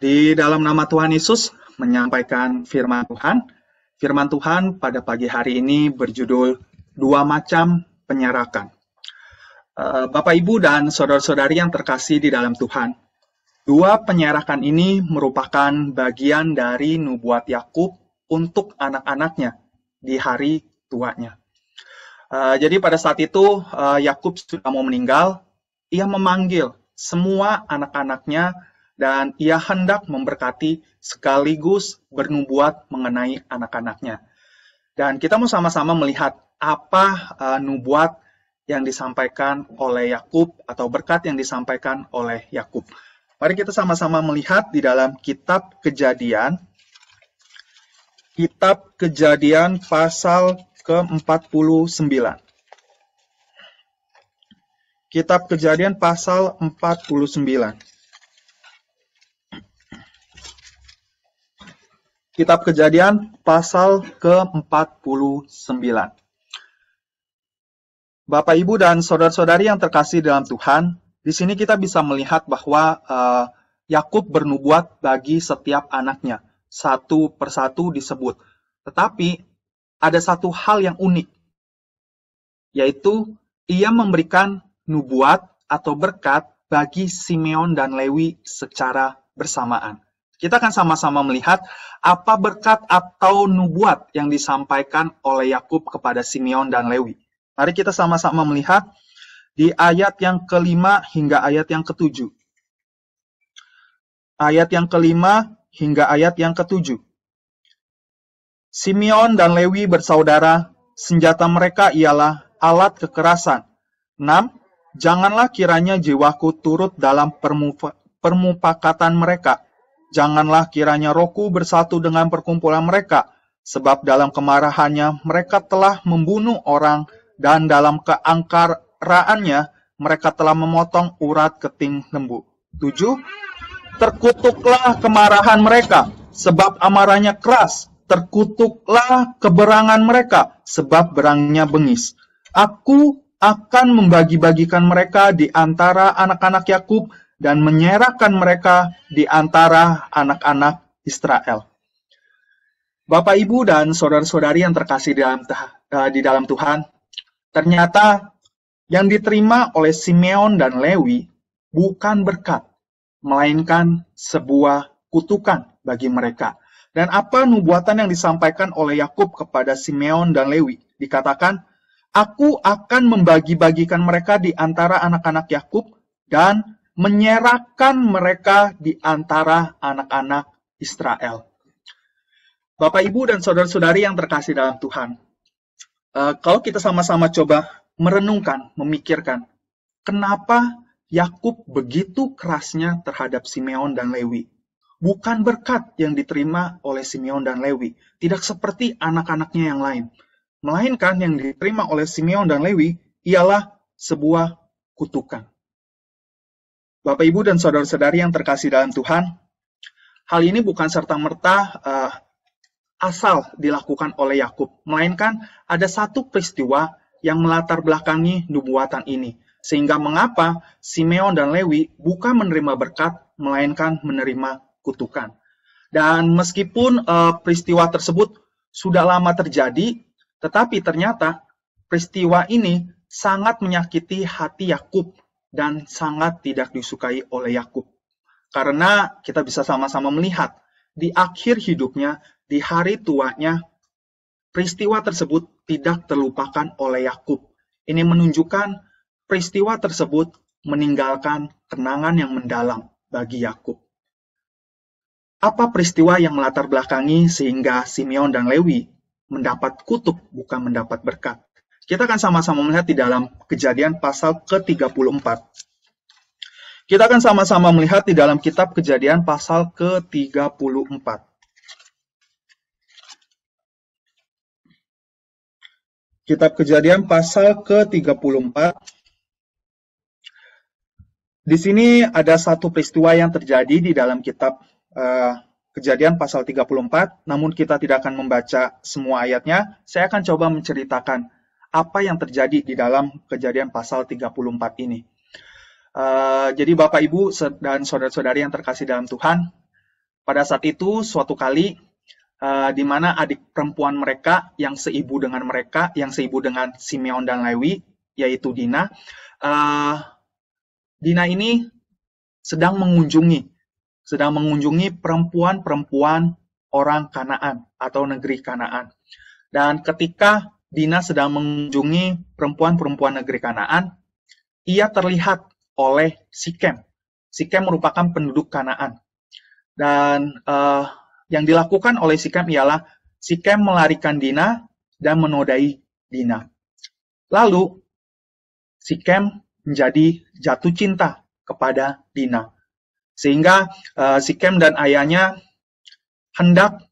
Di dalam nama Tuhan Yesus menyampaikan firman Tuhan. Firman Tuhan pada pagi hari ini berjudul Dua Macam Penyerakan. Eh, Bapak, Ibu, dan saudara-saudari yang terkasih di dalam Tuhan, dua penyerakan ini merupakan bagian dari nubuat Yakub untuk anak-anaknya di hari tuanya. Eh, jadi pada saat itu eh, Yakub sudah mau meninggal, ia memanggil semua anak-anaknya dan ia hendak memberkati sekaligus bernubuat mengenai anak-anaknya. Dan kita mau sama-sama melihat apa uh, nubuat yang disampaikan oleh Yakub atau berkat yang disampaikan oleh Yakub. Mari kita sama-sama melihat di dalam kitab Kejadian kitab Kejadian pasal ke-49. Kitab Kejadian pasal 49. Kitab Kejadian pasal ke-49. Bapak Ibu dan saudara-saudari yang terkasih dalam Tuhan, di sini kita bisa melihat bahwa uh, Yakub bernubuat bagi setiap anaknya, satu persatu disebut. Tetapi ada satu hal yang unik, yaitu ia memberikan nubuat atau berkat bagi Simeon dan Lewi secara bersamaan. Kita akan sama-sama melihat apa berkat atau nubuat yang disampaikan oleh Yakub kepada Simeon dan Lewi. Mari kita sama-sama melihat di ayat yang kelima hingga ayat yang ketujuh. Ayat yang kelima hingga ayat yang ketujuh. Simeon dan Lewi bersaudara, senjata mereka ialah alat kekerasan. 6. Janganlah kiranya jiwaku turut dalam permupakatan mereka, janganlah kiranya rohku bersatu dengan perkumpulan mereka, sebab dalam kemarahannya mereka telah membunuh orang, dan dalam keangkaraannya mereka telah memotong urat keting lembu. 7. Terkutuklah kemarahan mereka, sebab amarahnya keras. Terkutuklah keberangan mereka, sebab berangnya bengis. Aku akan membagi-bagikan mereka di antara anak-anak Yakub dan menyerahkan mereka di antara anak-anak Israel. Bapak, Ibu, dan saudara-saudari yang terkasih eh, di dalam Tuhan, ternyata yang diterima oleh Simeon dan Lewi bukan berkat, melainkan sebuah kutukan bagi mereka. Dan apa nubuatan yang disampaikan oleh Yakub kepada Simeon dan Lewi? Dikatakan, Aku akan membagi-bagikan mereka di antara anak-anak Yakub dan menyerahkan mereka di antara anak-anak Israel. Bapak, Ibu, dan saudara-saudari yang terkasih dalam Tuhan, eh, kalau kita sama-sama coba merenungkan, memikirkan, kenapa Yakub begitu kerasnya terhadap Simeon dan Lewi? Bukan berkat yang diterima oleh Simeon dan Lewi, tidak seperti anak-anaknya yang lain, melainkan yang diterima oleh Simeon dan Lewi ialah sebuah kutukan. Bapak, Ibu, dan saudara-saudari yang terkasih dalam Tuhan, hal ini bukan serta-merta uh, asal dilakukan oleh Yakub, melainkan ada satu peristiwa yang melatar belakangi nubuatan ini, sehingga mengapa Simeon dan Lewi bukan menerima berkat, melainkan menerima kutukan. Dan meskipun uh, peristiwa tersebut sudah lama terjadi, tetapi ternyata peristiwa ini sangat menyakiti hati Yakub dan sangat tidak disukai oleh Yakub. Karena kita bisa sama-sama melihat di akhir hidupnya, di hari tuanya, peristiwa tersebut tidak terlupakan oleh Yakub. Ini menunjukkan peristiwa tersebut meninggalkan kenangan yang mendalam bagi Yakub. Apa peristiwa yang melatar belakangi sehingga Simeon dan Lewi mendapat kutuk bukan mendapat berkat? Kita akan sama-sama melihat di dalam kejadian pasal ke-34. Kita akan sama-sama melihat di dalam kitab kejadian pasal ke-34. Kitab kejadian pasal ke-34. Di sini ada satu peristiwa yang terjadi di dalam kitab uh, kejadian pasal 34, namun kita tidak akan membaca semua ayatnya. Saya akan coba menceritakan apa yang terjadi di dalam kejadian pasal 34 ini. Uh, jadi Bapak Ibu dan saudara-saudari yang terkasih dalam Tuhan, pada saat itu suatu kali uh, di mana adik perempuan mereka yang seibu dengan mereka, yang seibu dengan Simeon dan Lewi, yaitu Dina, uh, Dina ini sedang mengunjungi, sedang mengunjungi perempuan-perempuan orang Kanaan atau negeri Kanaan. Dan ketika Dina sedang mengunjungi perempuan-perempuan negeri Kanaan, ia terlihat oleh Sikem. Sikem merupakan penduduk Kanaan. Dan uh, yang dilakukan oleh Sikem ialah Sikem melarikan Dina dan menodai Dina. Lalu Sikem menjadi jatuh cinta kepada Dina. Sehingga uh, eh, Sikem dan ayahnya hendak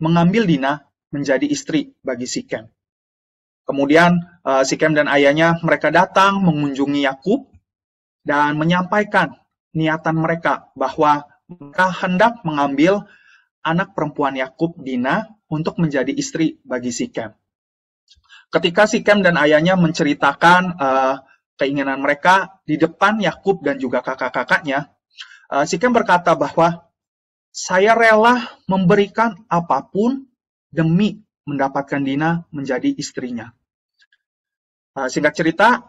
mengambil Dina menjadi istri bagi Sikem. Kemudian uh, eh, Sikem dan ayahnya mereka datang mengunjungi Yakub dan menyampaikan niatan mereka bahwa mereka hendak mengambil anak perempuan Yakub Dina untuk menjadi istri bagi Sikem. Ketika Sikem dan ayahnya menceritakan uh, keinginan mereka di depan Yakub dan juga kakak-kakaknya, uh, eh, Sikem berkata bahwa saya rela memberikan apapun demi mendapatkan Dina menjadi istrinya. Ah, singkat cerita,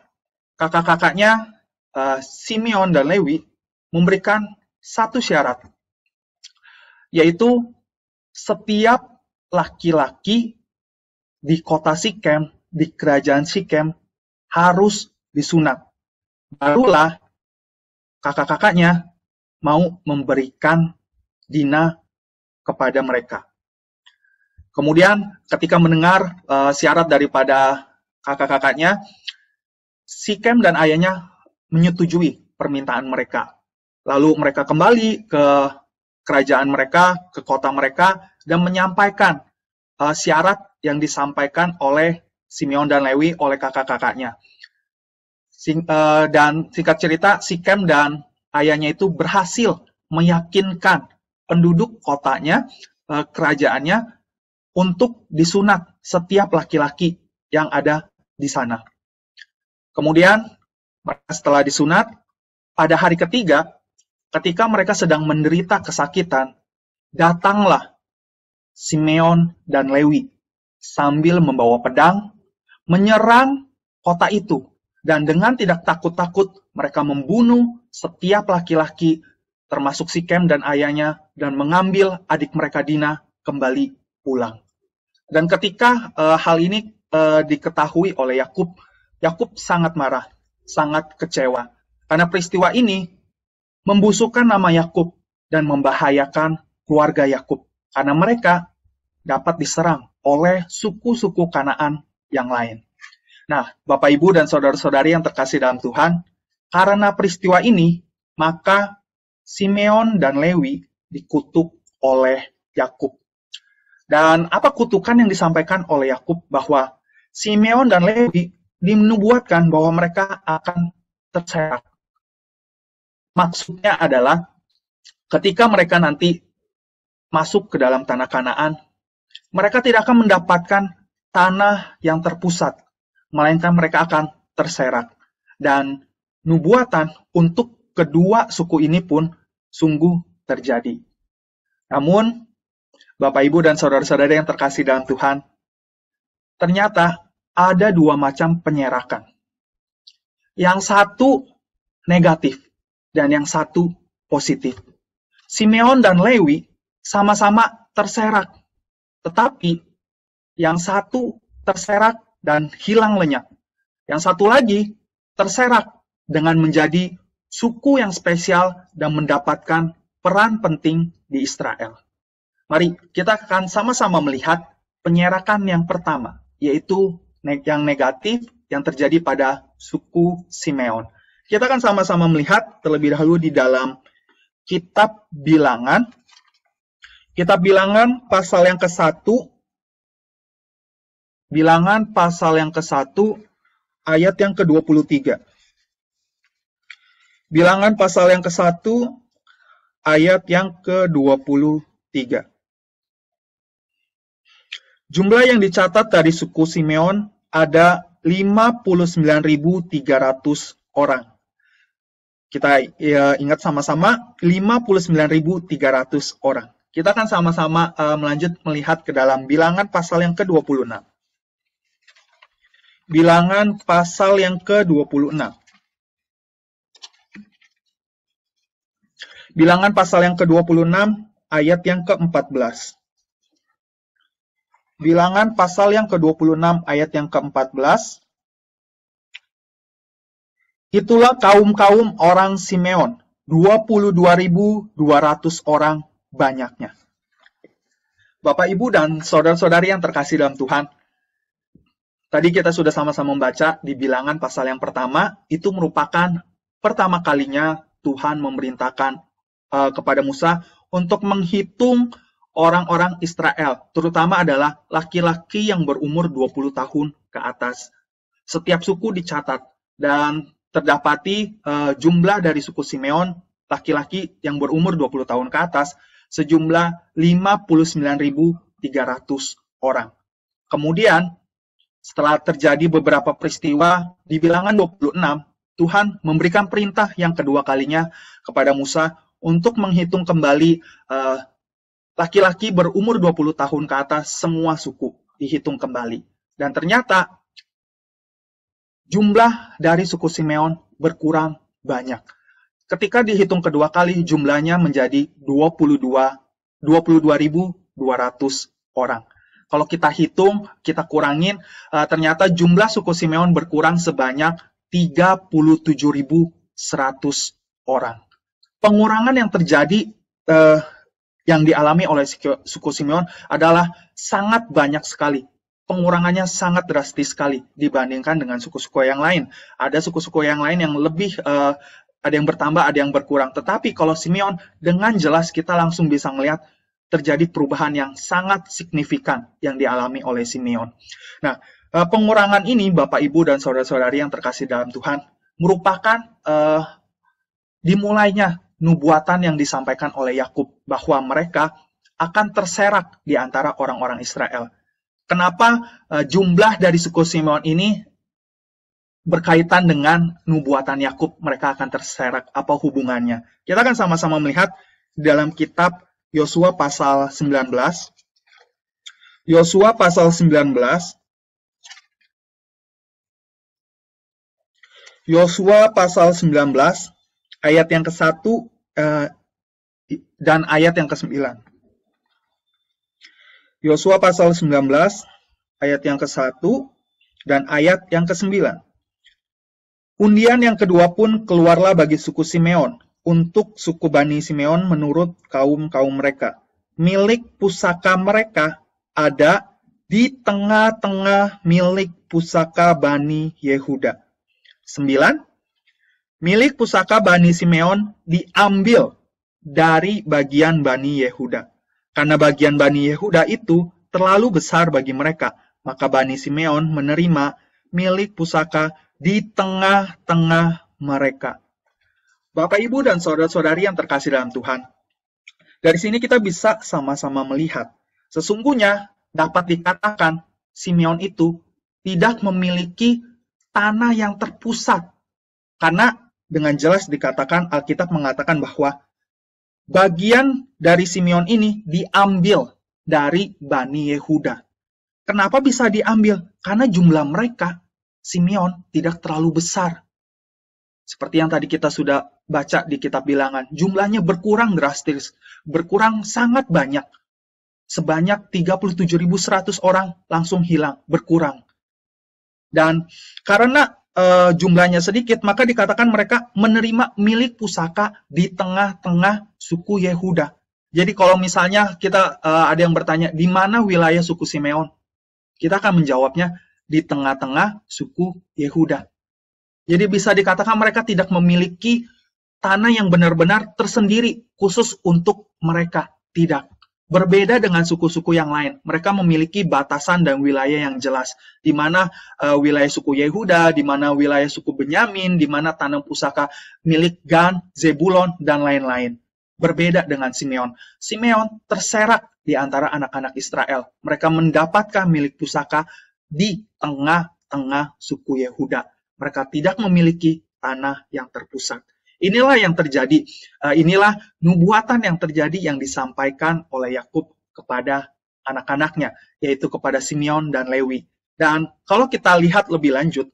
kakak-kakaknya uh, Simeon dan Lewi memberikan satu syarat, yaitu setiap laki-laki di kota Sikem, di kerajaan Sikem, harus disunat. Barulah kakak-kakaknya mau memberikan Dina kepada mereka. Kemudian ketika mendengar uh, syarat daripada kakak-kakaknya, Si Sikem dan ayahnya menyetujui permintaan mereka. Lalu mereka kembali ke kerajaan mereka, ke kota mereka, dan menyampaikan uh, syarat yang disampaikan oleh Simeon dan Lewi oleh kakak-kakaknya. Sing, uh, eh, dan singkat cerita, Si Sikem dan ayahnya itu berhasil meyakinkan penduduk kotanya, uh, kerajaannya, untuk disunat setiap laki-laki yang ada di sana. Kemudian setelah disunat, pada hari ketiga, ketika mereka sedang menderita kesakitan, datanglah Simeon dan Lewi sambil membawa pedang, menyerang kota itu. Dan dengan tidak takut-takut, mereka membunuh setiap laki-laki, termasuk Si Kem dan ayahnya, dan mengambil adik mereka Dina kembali pulang. Dan ketika uh, hal ini uh, diketahui oleh Yakub, Yakub sangat marah, sangat kecewa karena peristiwa ini membusukkan nama Yakub dan membahayakan keluarga Yakub karena mereka dapat diserang oleh suku-suku Kanaan yang lain. Nah, Bapak Ibu dan saudara-saudari yang terkasih dalam Tuhan, karena peristiwa ini, maka Simeon dan Lewi dikutuk oleh Yakub. Dan apa kutukan yang disampaikan oleh Yakub bahwa Simeon dan Levi dinubuatkan bahwa mereka akan terserak. Maksudnya adalah ketika mereka nanti masuk ke dalam tanah Kanaan, mereka tidak akan mendapatkan tanah yang terpusat, melainkan mereka akan terserak. Dan nubuatan untuk kedua suku ini pun sungguh terjadi. Namun, Bapak, Ibu, dan saudara-saudara yang terkasih dalam Tuhan, ternyata ada dua macam penyerakan. Yang satu negatif dan yang satu positif. Simeon dan Lewi sama-sama terserak, tetapi yang satu terserak dan hilang lenyap. Yang satu lagi terserak dengan menjadi suku yang spesial dan mendapatkan peran penting di Israel. Mari kita akan sama-sama melihat penyerakan yang pertama, yaitu yang negatif yang terjadi pada suku Simeon. Kita akan sama-sama melihat terlebih dahulu di dalam kitab bilangan. Kitab bilangan pasal yang ke-1 bilangan pasal yang ke-1 ayat yang ke-23. Bilangan pasal yang ke-1 ayat yang ke-23. Jumlah yang dicatat dari suku Simeon ada 59.300 orang. Kita ya, ingat sama-sama 59.300 orang. Kita akan sama-sama uh, melanjut melihat ke dalam bilangan pasal yang ke-26. Bilangan pasal yang ke-26. Bilangan pasal yang ke-26 ayat yang ke-14. Bilangan pasal yang ke-26 ayat yang ke-14. Itulah kaum-kaum orang Simeon, 22.200 orang banyaknya. Bapak, Ibu, dan saudara-saudari yang terkasih dalam Tuhan, tadi kita sudah sama-sama membaca di bilangan pasal yang pertama, itu merupakan pertama kalinya Tuhan memerintahkan uh, kepada Musa untuk menghitung orang-orang Israel, terutama adalah laki-laki yang berumur 20 tahun ke atas. Setiap suku dicatat dan terdapati uh, jumlah dari suku Simeon laki-laki yang berumur 20 tahun ke atas sejumlah 59.300 orang. Kemudian setelah terjadi beberapa peristiwa di bilangan 26, Tuhan memberikan perintah yang kedua kalinya kepada Musa untuk menghitung kembali uh, laki-laki berumur 20 tahun ke atas semua suku dihitung kembali. Dan ternyata jumlah dari suku Simeon berkurang banyak. Ketika dihitung kedua kali jumlahnya menjadi 22 22.200 orang. Kalau kita hitung, kita kurangin, eh, ternyata jumlah suku Simeon berkurang sebanyak 37.100 orang. Pengurangan yang terjadi eh, yang dialami oleh suku Simeon adalah sangat banyak sekali. Pengurangannya sangat drastis sekali dibandingkan dengan suku-suku yang lain. Ada suku-suku yang lain yang lebih uh, ada yang bertambah, ada yang berkurang. Tetapi kalau Simeon dengan jelas kita langsung bisa melihat terjadi perubahan yang sangat signifikan yang dialami oleh Simeon. Nah, eh, pengurangan ini Bapak Ibu dan saudara-saudari yang terkasih dalam Tuhan merupakan uh, dimulainya nubuatan yang disampaikan oleh Yakub bahwa mereka akan terserak di antara orang-orang Israel. Kenapa e, jumlah dari suku Simeon ini berkaitan dengan nubuatan Yakub mereka akan terserak apa hubungannya? Kita akan sama-sama melihat dalam kitab Yosua pasal 19. Yosua pasal 19 Yosua pasal 19 ayat yang ke-1 uh, eh, dan ayat yang ke-9. Yosua pasal 19 ayat yang ke-1 dan ayat yang ke-9. Undian yang kedua pun keluarlah bagi suku Simeon, untuk suku Bani Simeon menurut kaum-kaum mereka. Milik pusaka mereka ada di tengah-tengah milik pusaka Bani Yehuda. Sembilan, milik pusaka Bani Simeon diambil dari bagian Bani Yehuda. Karena bagian Bani Yehuda itu terlalu besar bagi mereka, maka Bani Simeon menerima milik pusaka di tengah-tengah mereka. Bapak, Ibu, dan saudara-saudari yang terkasih dalam Tuhan, dari sini kita bisa sama-sama melihat, sesungguhnya dapat dikatakan Simeon itu tidak memiliki tanah yang terpusat karena dengan jelas dikatakan Alkitab mengatakan bahwa bagian dari Simeon ini diambil dari Bani Yehuda. Kenapa bisa diambil? Karena jumlah mereka, Simeon, tidak terlalu besar. Seperti yang tadi kita sudah baca di kitab bilangan, jumlahnya berkurang drastis, berkurang sangat banyak. Sebanyak 37.100 orang langsung hilang, berkurang. Dan karena uh, jumlahnya sedikit, maka dikatakan mereka menerima milik pusaka di tengah-tengah suku Yehuda. Jadi kalau misalnya kita uh, ada yang bertanya di mana wilayah suku Simeon, kita akan menjawabnya di tengah-tengah suku Yehuda. Jadi bisa dikatakan mereka tidak memiliki tanah yang benar-benar tersendiri khusus untuk mereka, tidak. Berbeda dengan suku-suku yang lain, mereka memiliki batasan dan wilayah yang jelas, di mana uh, wilayah suku Yehuda, di mana wilayah suku Benyamin, di mana tanam pusaka milik Gan, Zebulon, dan lain-lain. Berbeda dengan Simeon. Simeon terserak di antara anak-anak Israel. Mereka mendapatkan milik pusaka di tengah-tengah suku Yehuda. Mereka tidak memiliki tanah yang terpusat. Inilah yang terjadi, eh, inilah nubuatan yang terjadi yang disampaikan oleh Yakub kepada anak-anaknya, yaitu kepada Simeon dan Lewi. Dan kalau kita lihat lebih lanjut,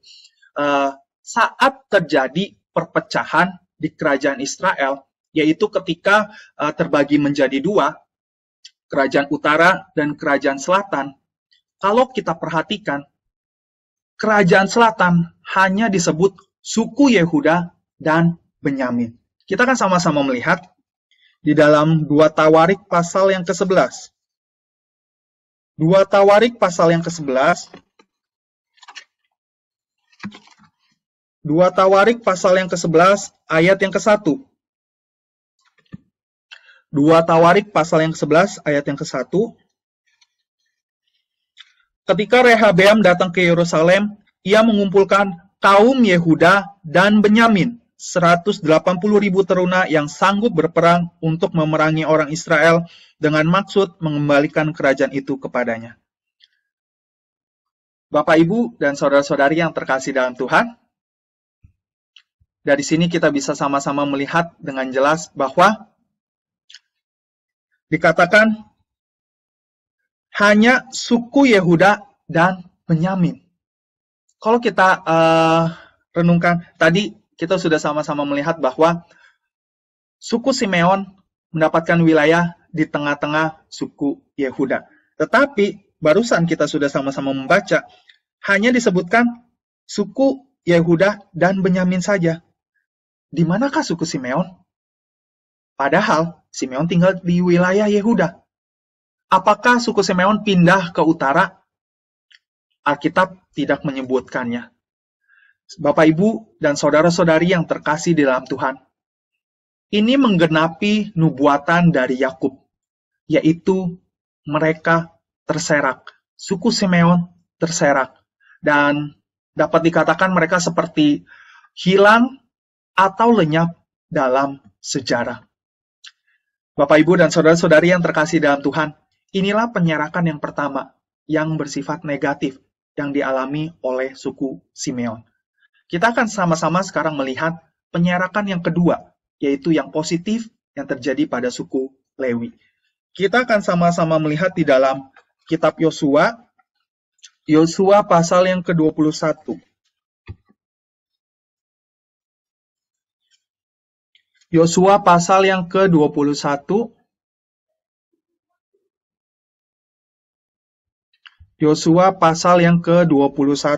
eh, saat terjadi perpecahan di kerajaan Israel, yaitu ketika eh, terbagi menjadi dua, kerajaan utara dan kerajaan selatan. Kalau kita perhatikan, kerajaan selatan hanya disebut suku Yehuda dan Benyamin. Kita akan sama-sama melihat di dalam dua tawarik pasal yang ke-11. Dua tawarik pasal yang ke-11. Dua tawarik pasal yang ke-11 ayat yang ke-1. Dua tawarik pasal yang ke-11 ayat yang ke-1. Ketika Rehabeam datang ke Yerusalem, ia mengumpulkan kaum Yehuda dan Benyamin 180 ribu teruna yang sanggup berperang untuk memerangi orang Israel dengan maksud mengembalikan kerajaan itu kepadanya. Bapak, Ibu, dan saudara-saudari yang terkasih dalam Tuhan, dari sini kita bisa sama-sama melihat dengan jelas bahwa dikatakan hanya suku Yehuda dan Benyamin. Kalau kita uh, renungkan tadi kita sudah sama-sama melihat bahwa suku Simeon mendapatkan wilayah di tengah-tengah suku Yehuda. Tetapi barusan kita sudah sama-sama membaca hanya disebutkan suku Yehuda dan Benyamin saja. Di manakah suku Simeon? Padahal Simeon tinggal di wilayah Yehuda. Apakah suku Simeon pindah ke utara? Alkitab tidak menyebutkannya. Bapak Ibu dan saudara-saudari yang terkasih di dalam Tuhan. Ini menggenapi nubuatan dari Yakub, yaitu mereka terserak, suku Simeon terserak dan dapat dikatakan mereka seperti hilang atau lenyap dalam sejarah. Bapak, Ibu, dan saudara-saudari yang terkasih dalam Tuhan, inilah penyerakan yang pertama yang bersifat negatif yang dialami oleh suku Simeon. Kita akan sama-sama sekarang melihat penyerakan yang kedua, yaitu yang positif yang terjadi pada suku Lewi. Kita akan sama-sama melihat di dalam kitab Yosua, Yosua pasal yang ke-21. Yosua pasal yang ke-21 Yosua pasal yang ke-21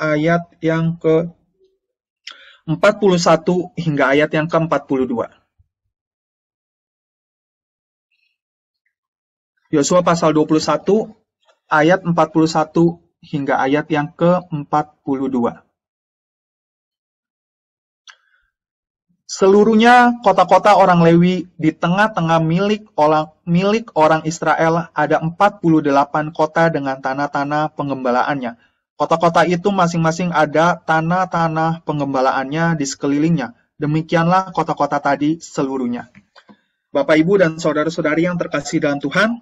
ayat yang ke 41 hingga ayat yang ke-42. Yosua pasal 21 ayat 41 hingga ayat yang ke-42. Seluruhnya kota-kota orang Lewi di tengah-tengah milik orang milik orang Israel ada 48 kota dengan tanah-tanah pengembalaannya Kota-kota itu masing-masing ada tanah-tanah pengembalaannya di sekelilingnya. Demikianlah kota-kota tadi seluruhnya. Bapak, Ibu, dan saudara-saudari yang terkasih dalam Tuhan,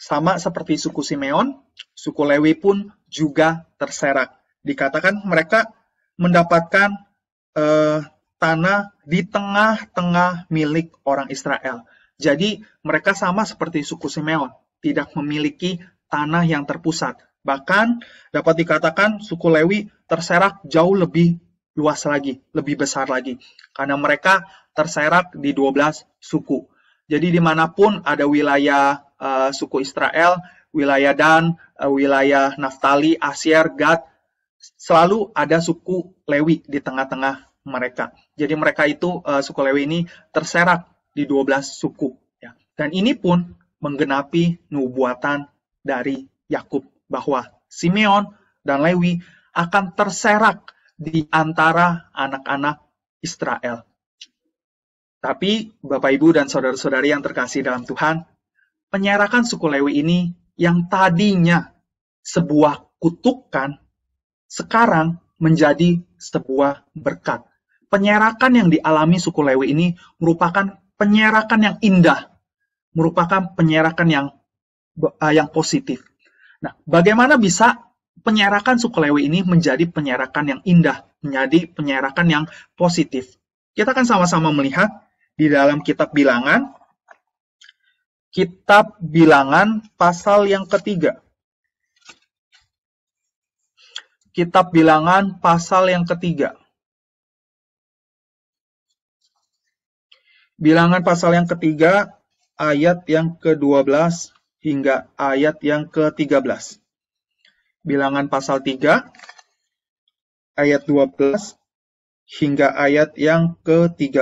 sama seperti suku Simeon, suku Lewi pun juga terserak. Dikatakan mereka mendapatkan eh, tanah di tengah-tengah milik orang Israel. Jadi mereka sama seperti suku Simeon, tidak memiliki tanah yang terpusat, Bahkan dapat dikatakan suku Lewi terserak jauh lebih luas lagi, lebih besar lagi. Karena mereka terserak di 12 suku. Jadi dimanapun ada wilayah uh, suku Israel, wilayah Dan, uh, wilayah Naftali, Asyir, Gad, selalu ada suku Lewi di tengah-tengah mereka. Jadi mereka itu, uh, suku Lewi ini terserak di 12 suku. Ya. Dan ini pun menggenapi nubuatan dari Yakub bahwa Simeon dan Lewi akan terserak di antara anak-anak Israel. Tapi, Bapak, Ibu, dan saudara-saudari yang terkasih dalam Tuhan, penyerakan suku Lewi ini yang tadinya sebuah kutukan, sekarang menjadi sebuah berkat. Penyerakan yang dialami suku Lewi ini merupakan penyerakan yang indah, merupakan penyerakan yang eh, yang positif. Nah, bagaimana bisa penyerakan sukulewe ini menjadi penyerakan yang indah, menjadi penyerakan yang positif? Kita akan sama-sama melihat di dalam kitab bilangan, kitab bilangan pasal yang ketiga. Kitab bilangan pasal yang ketiga. Bilangan pasal yang ketiga, ayat yang ke-12 hingga ayat yang ke-13. Bilangan pasal 3 ayat 12 hingga ayat yang ke-13.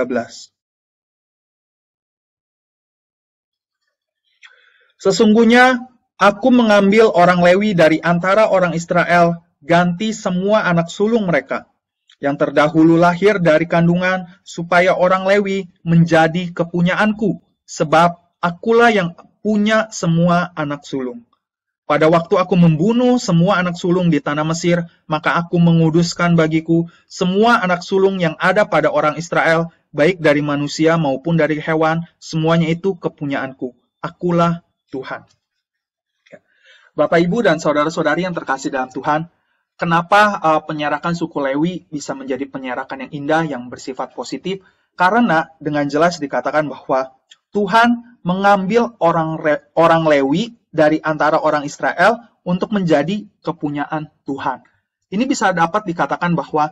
Sesungguhnya aku mengambil orang Lewi dari antara orang Israel, ganti semua anak sulung mereka yang terdahulu lahir dari kandungan, supaya orang Lewi menjadi kepunyaanku, sebab akulah yang punya semua anak sulung. Pada waktu aku membunuh semua anak sulung di tanah Mesir, maka aku menguduskan bagiku semua anak sulung yang ada pada orang Israel, baik dari manusia maupun dari hewan, semuanya itu kepunyaanku. Akulah Tuhan. Ya. Bapak, Ibu, dan saudara-saudari yang terkasih dalam Tuhan, kenapa uh, penyerakan suku Lewi bisa menjadi penyerakan yang indah, yang bersifat positif? Karena dengan jelas dikatakan bahwa Tuhan mengambil orang orang Lewi dari antara orang Israel untuk menjadi kepunyaan Tuhan. Ini bisa dapat dikatakan bahwa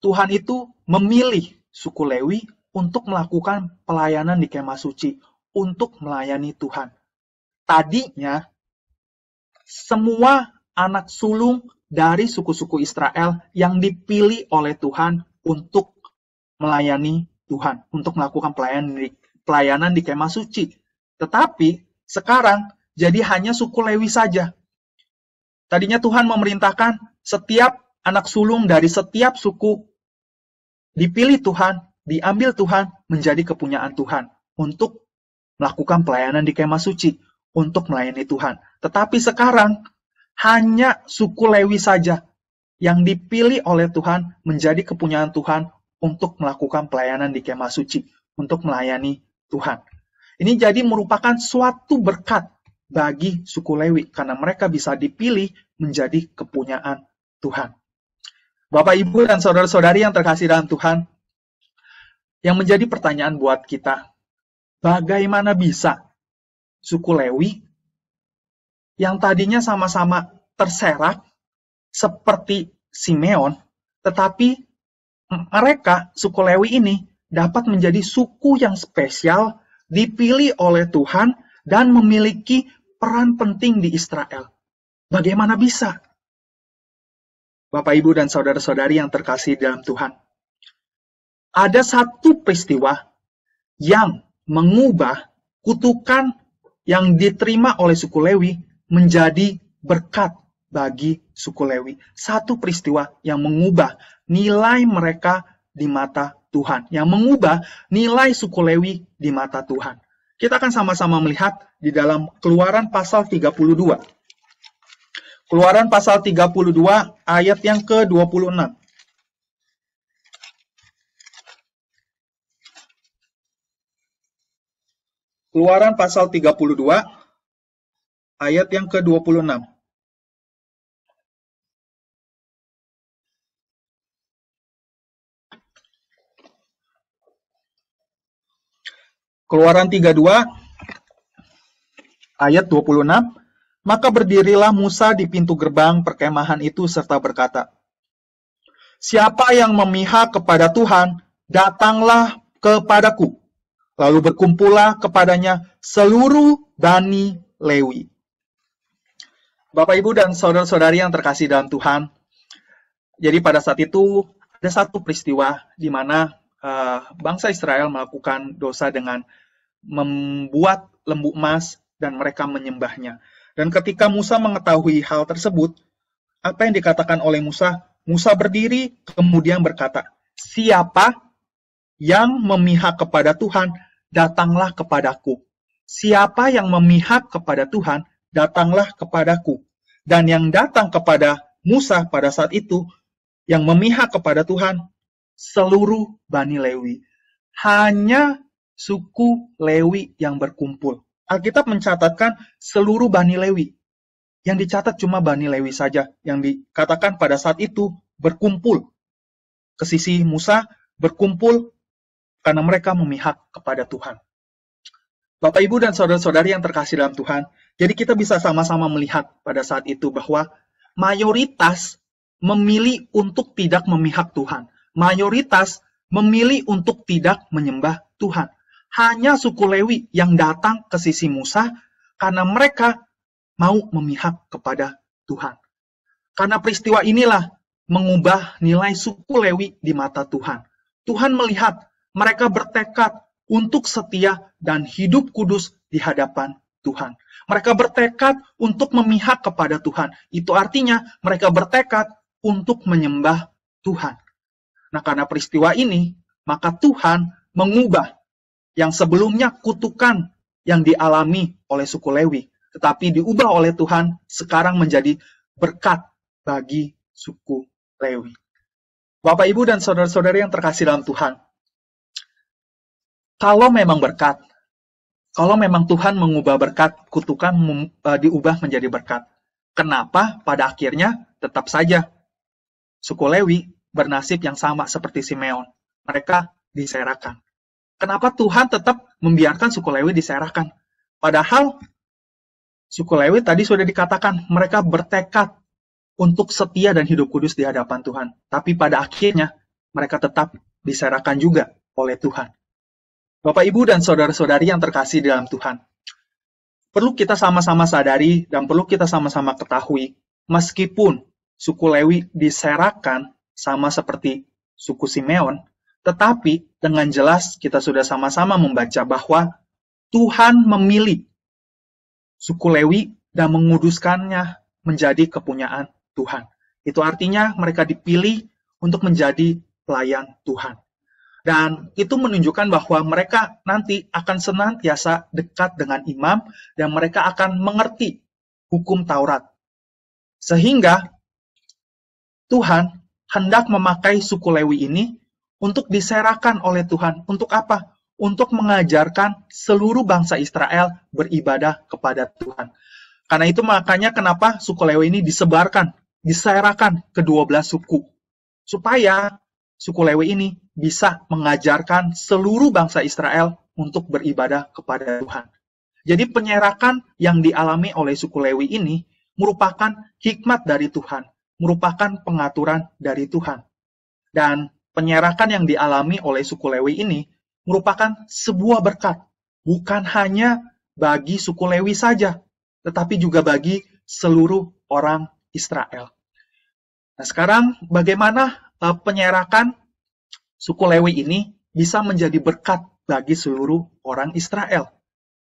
Tuhan itu memilih suku Lewi untuk melakukan pelayanan di kemah suci, untuk melayani Tuhan. Tadinya semua anak sulung dari suku-suku Israel yang dipilih oleh Tuhan untuk melayani Tuhan, untuk melakukan pelayanan di pelayanan di kemah suci. Tetapi sekarang jadi hanya suku Lewi saja. Tadinya Tuhan memerintahkan setiap anak sulung dari setiap suku dipilih Tuhan, diambil Tuhan menjadi kepunyaan Tuhan untuk melakukan pelayanan di kemah suci, untuk melayani Tuhan. Tetapi sekarang hanya suku Lewi saja yang dipilih oleh Tuhan menjadi kepunyaan Tuhan untuk melakukan pelayanan di kemah suci, untuk melayani Tuhan. Ini jadi merupakan suatu berkat bagi suku Lewi karena mereka bisa dipilih menjadi kepunyaan Tuhan. Bapak, Ibu, dan saudara-saudari yang terkasih dalam Tuhan, yang menjadi pertanyaan buat kita, bagaimana bisa suku Lewi yang tadinya sama-sama terserak seperti Simeon, tetapi mereka, suku Lewi ini, dapat menjadi suku yang spesial, dipilih oleh Tuhan, dan memiliki peran penting di Israel. Bagaimana bisa? Bapak, Ibu, dan saudara-saudari yang terkasih dalam Tuhan, ada satu peristiwa yang mengubah kutukan yang diterima oleh suku Lewi menjadi berkat bagi suku Lewi. Satu peristiwa yang mengubah nilai mereka di mata Tuhan, yang mengubah nilai suku Lewi di mata Tuhan. Kita akan sama-sama melihat di dalam Keluaran pasal 32. Keluaran pasal 32 ayat yang ke-26. Keluaran pasal 32 ayat yang ke-26. Keluaran 32 ayat 26, maka berdirilah Musa di pintu gerbang perkemahan itu serta berkata, Siapa yang memihak kepada Tuhan, datanglah kepadaku. Lalu berkumpullah kepadanya seluruh Bani Lewi. Bapak, Ibu, dan saudara-saudari yang terkasih dalam Tuhan, jadi pada saat itu ada satu peristiwa di mana uh, bangsa Israel melakukan dosa dengan membuat lembu emas dan mereka menyembahnya. Dan ketika Musa mengetahui hal tersebut, apa yang dikatakan oleh Musa? Musa berdiri kemudian berkata, "Siapa yang memihak kepada Tuhan, datanglah kepadaku. Siapa yang memihak kepada Tuhan, datanglah kepadaku." Dan yang datang kepada Musa pada saat itu yang memihak kepada Tuhan seluruh Bani Lewi. Hanya suku Lewi yang berkumpul. Alkitab mencatatkan seluruh Bani Lewi. Yang dicatat cuma Bani Lewi saja. Yang dikatakan pada saat itu berkumpul. Ke sisi Musa berkumpul karena mereka memihak kepada Tuhan. Bapak, Ibu, dan saudara-saudari yang terkasih dalam Tuhan, jadi kita bisa sama-sama melihat pada saat itu bahwa mayoritas memilih untuk tidak memihak Tuhan mayoritas memilih untuk tidak menyembah Tuhan. Hanya suku Lewi yang datang ke sisi Musa karena mereka mau memihak kepada Tuhan. Karena peristiwa inilah mengubah nilai suku Lewi di mata Tuhan. Tuhan melihat mereka bertekad untuk setia dan hidup kudus di hadapan Tuhan. Mereka bertekad untuk memihak kepada Tuhan. Itu artinya mereka bertekad untuk menyembah Tuhan. Nah, karena peristiwa ini, maka Tuhan mengubah yang sebelumnya kutukan yang dialami oleh suku Lewi, tetapi diubah oleh Tuhan sekarang menjadi berkat bagi suku Lewi. Bapak, Ibu, dan saudara saudara yang terkasih dalam Tuhan, kalau memang berkat, kalau memang Tuhan mengubah berkat, kutukan eh, diubah menjadi berkat. Kenapa pada akhirnya tetap saja suku Lewi bernasib yang sama seperti Simeon. Mereka diserahkan. Kenapa Tuhan tetap membiarkan suku Lewi diserahkan? Padahal suku Lewi tadi sudah dikatakan mereka bertekad untuk setia dan hidup kudus di hadapan Tuhan. Tapi pada akhirnya mereka tetap diserahkan juga oleh Tuhan. Bapak, Ibu, dan saudara-saudari yang terkasih dalam Tuhan, perlu kita sama-sama sadari dan perlu kita sama-sama ketahui, meskipun suku Lewi diserahkan sama seperti suku Simeon, tetapi dengan jelas kita sudah sama-sama membaca bahwa Tuhan memilih suku Lewi dan menguduskannya menjadi kepunyaan Tuhan. Itu artinya mereka dipilih untuk menjadi pelayan Tuhan. Dan itu menunjukkan bahwa mereka nanti akan senantiasa dekat dengan imam dan mereka akan mengerti hukum Taurat. Sehingga Tuhan hendak memakai suku Lewi ini untuk diserahkan oleh Tuhan. Untuk apa? Untuk mengajarkan seluruh bangsa Israel beribadah kepada Tuhan. Karena itu makanya kenapa suku Lewi ini disebarkan, diserahkan ke 12 suku. Supaya suku Lewi ini bisa mengajarkan seluruh bangsa Israel untuk beribadah kepada Tuhan. Jadi penyerakan yang dialami oleh suku Lewi ini merupakan hikmat dari Tuhan merupakan pengaturan dari Tuhan. Dan penyerakan yang dialami oleh suku Lewi ini merupakan sebuah berkat, bukan hanya bagi suku Lewi saja, tetapi juga bagi seluruh orang Israel. Nah, sekarang bagaimana eh, penyerakan suku Lewi ini bisa menjadi berkat bagi seluruh orang Israel?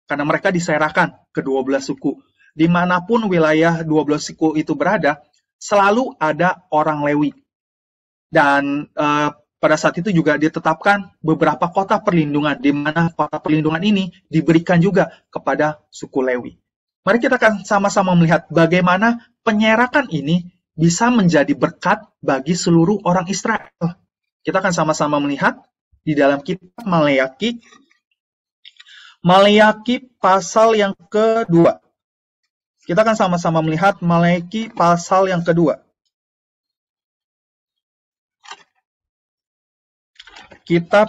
Karena mereka diserahkan ke 12 suku. Dimanapun wilayah 12 suku itu berada, selalu ada orang Lewi. Dan eh, pada saat itu juga ditetapkan beberapa kota perlindungan, di mana kota perlindungan ini diberikan juga kepada suku Lewi. Mari kita akan sama-sama melihat bagaimana penyerakan ini bisa menjadi berkat bagi seluruh orang Israel. Kita akan sama-sama melihat di dalam kitab Maleaki Maleaki pasal yang kedua. Kita akan sama-sama melihat malaiki pasal yang kedua. Kitab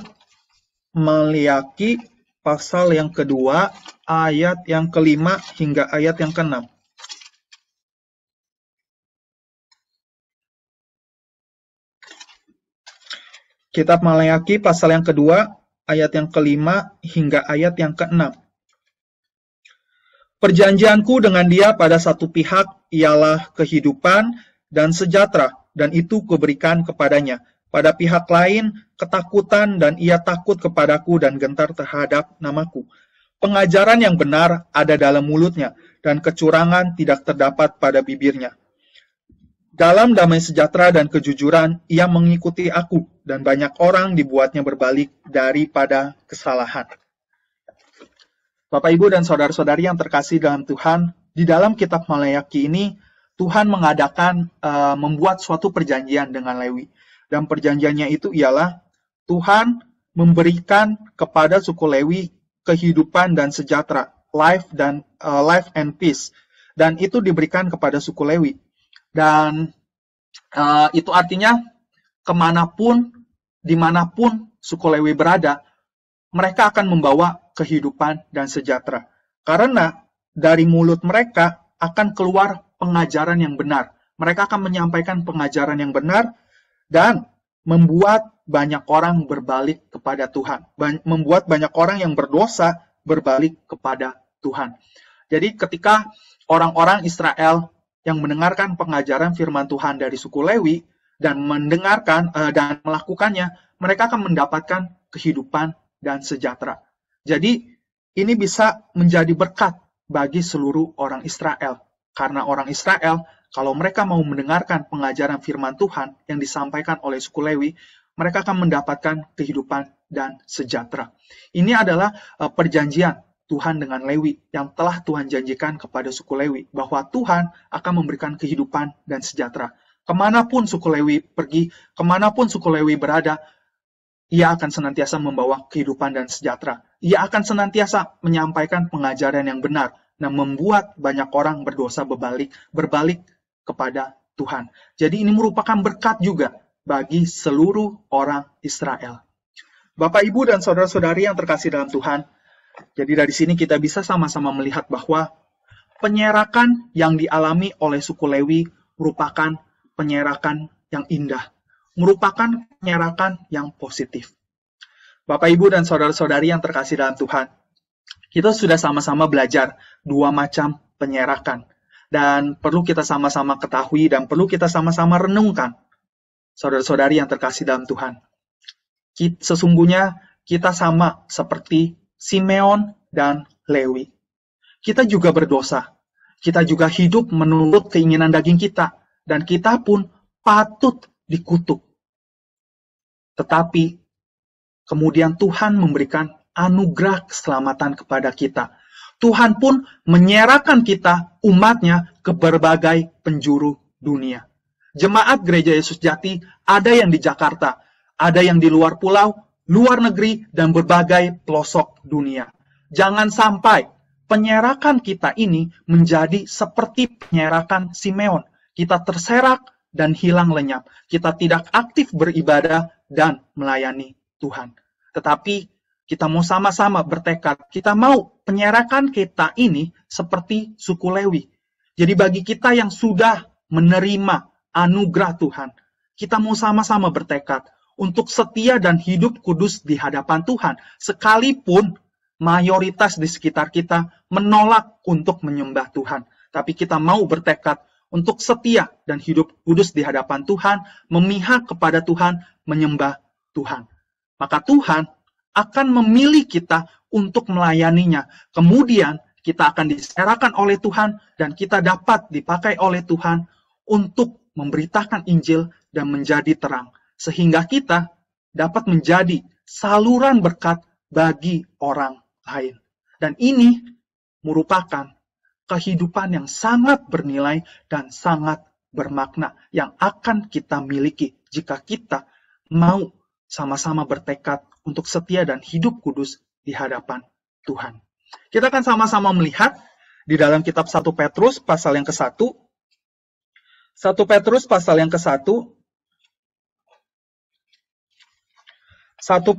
malaiki pasal yang kedua, ayat yang kelima hingga ayat yang keenam. Kitab malaiki pasal yang kedua, ayat yang kelima hingga ayat yang keenam. Perjanjianku dengan dia pada satu pihak ialah kehidupan dan sejahtera, dan itu kuberikan kepadanya. Pada pihak lain, ketakutan dan ia takut kepadaku dan gentar terhadap namaku. Pengajaran yang benar ada dalam mulutnya, dan kecurangan tidak terdapat pada bibirnya. Dalam damai sejahtera dan kejujuran, ia mengikuti aku, dan banyak orang dibuatnya berbalik daripada kesalahan. Bapak, Ibu, dan saudara-saudari yang terkasih dalam Tuhan, di dalam kitab Malayaki ini, Tuhan mengadakan, uh, membuat suatu perjanjian dengan Lewi. Dan perjanjiannya itu ialah Tuhan memberikan kepada suku Lewi kehidupan dan sejahtera, life dan uh, life and peace. Dan itu diberikan kepada suku Lewi. Dan uh, itu artinya kemanapun, dimanapun suku Lewi berada, mereka akan membawa kehidupan dan sejahtera. Karena dari mulut mereka akan keluar pengajaran yang benar. Mereka akan menyampaikan pengajaran yang benar dan membuat banyak orang berbalik kepada Tuhan, membuat banyak orang yang berdosa berbalik kepada Tuhan. Jadi ketika orang-orang Israel yang mendengarkan pengajaran firman Tuhan dari suku Lewi dan mendengarkan eh, dan melakukannya, mereka akan mendapatkan kehidupan dan sejahtera. Jadi, ini bisa menjadi berkat bagi seluruh orang Israel. Karena orang Israel, kalau mereka mau mendengarkan pengajaran firman Tuhan yang disampaikan oleh suku Lewi, mereka akan mendapatkan kehidupan dan sejahtera. Ini adalah eh, perjanjian Tuhan dengan Lewi yang telah Tuhan janjikan kepada suku Lewi bahwa Tuhan akan memberikan kehidupan dan sejahtera. Kemanapun suku Lewi pergi, kemanapun suku Lewi berada, ia akan senantiasa membawa kehidupan dan sejahtera. Ia akan senantiasa menyampaikan pengajaran yang benar dan membuat banyak orang berdosa berbalik berbalik kepada Tuhan. Jadi ini merupakan berkat juga bagi seluruh orang Israel. Bapak, Ibu, dan saudara-saudari yang terkasih dalam Tuhan, jadi dari sini kita bisa sama-sama melihat bahwa penyerakan yang dialami oleh suku Lewi merupakan penyerakan yang indah merupakan penyerakan yang positif. Bapak, Ibu, dan saudara-saudari yang terkasih dalam Tuhan, kita sudah sama-sama belajar dua macam penyerakan. Dan perlu kita sama-sama ketahui dan perlu kita sama-sama renungkan. Saudara-saudari yang terkasih dalam Tuhan. Sesungguhnya kita sama seperti Simeon dan Lewi. Kita juga berdosa. Kita juga hidup menurut keinginan daging kita. Dan kita pun patut dikutuk. Tetapi kemudian Tuhan memberikan anugerah keselamatan kepada kita. Tuhan pun menyerahkan kita, umatnya, ke berbagai penjuru dunia. Jemaat Gereja Yesus Jati ada yang di Jakarta, ada yang di luar pulau, luar negeri, dan berbagai pelosok dunia. Jangan sampai penyerakan kita ini menjadi seperti penyerakan Simeon. Kita terserak dan hilang lenyap. Kita tidak aktif beribadah dan melayani Tuhan. Tetapi kita mau sama-sama bertekad, kita mau penyerakan kita ini seperti suku Lewi. Jadi bagi kita yang sudah menerima anugerah Tuhan, kita mau sama-sama bertekad untuk setia dan hidup kudus di hadapan Tuhan, sekalipun mayoritas di sekitar kita menolak untuk menyembah Tuhan. Tapi kita mau bertekad untuk setia dan hidup kudus di hadapan Tuhan, memihak kepada Tuhan, menyembah Tuhan. Maka Tuhan akan memilih kita untuk melayaninya. Kemudian kita akan diserahkan oleh Tuhan dan kita dapat dipakai oleh Tuhan untuk memberitakan Injil dan menjadi terang. Sehingga kita dapat menjadi saluran berkat bagi orang lain. Dan ini merupakan kehidupan yang sangat bernilai dan sangat bermakna yang akan kita miliki jika kita mau sama-sama bertekad untuk setia dan hidup kudus di hadapan Tuhan. Kita akan sama-sama melihat di dalam kitab 1 Petrus pasal yang ke-1. 1 Petrus pasal yang ke-1. 1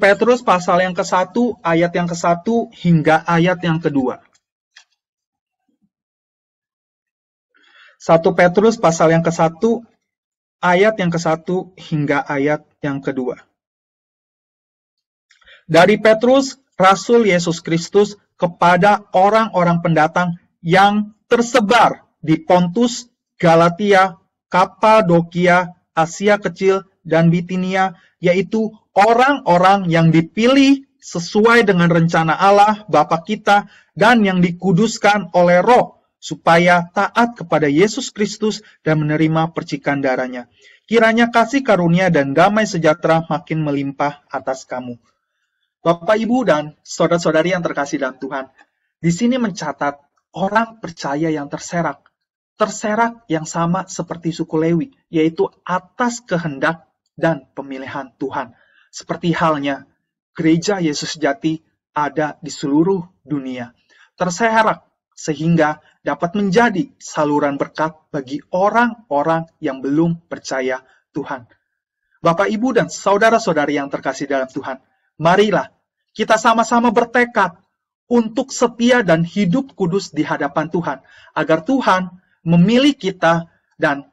Petrus pasal yang ke-1 ayat yang ke-1 hingga ayat yang ke-2. 1 Petrus pasal yang ke-1 ayat yang ke-1 hingga ayat yang kedua. Dari Petrus, Rasul Yesus Kristus kepada orang-orang pendatang yang tersebar di Pontus, Galatia, Kapadokia, Asia Kecil, dan Bitinia, yaitu orang-orang yang dipilih sesuai dengan rencana Allah, Bapa kita, dan yang dikuduskan oleh roh supaya taat kepada Yesus Kristus dan menerima percikan darahnya. Kiranya kasih karunia dan damai sejahtera makin melimpah atas kamu. Bapak, Ibu, dan saudara-saudari yang terkasih dalam Tuhan, di sini mencatat orang percaya yang terserak. Terserak yang sama seperti suku Lewi, yaitu atas kehendak dan pemilihan Tuhan. Seperti halnya, gereja Yesus jati ada di seluruh dunia. Terserak sehingga dapat menjadi saluran berkat bagi orang-orang yang belum percaya Tuhan. Bapak, Ibu, dan saudara-saudari yang terkasih dalam Tuhan, marilah kita sama-sama bertekad untuk setia dan hidup kudus di hadapan Tuhan, agar Tuhan memilih kita dan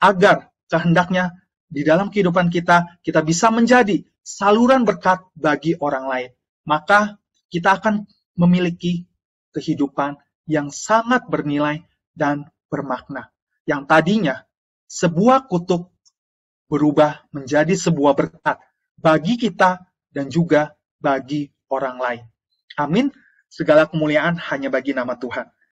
agar kehendaknya di dalam kehidupan kita, kita bisa menjadi saluran berkat bagi orang lain. Maka kita akan memiliki kehidupan yang sangat bernilai dan bermakna. Yang tadinya sebuah kutub berubah menjadi sebuah berkat bagi kita dan juga bagi orang lain. Amin. Segala kemuliaan hanya bagi nama Tuhan.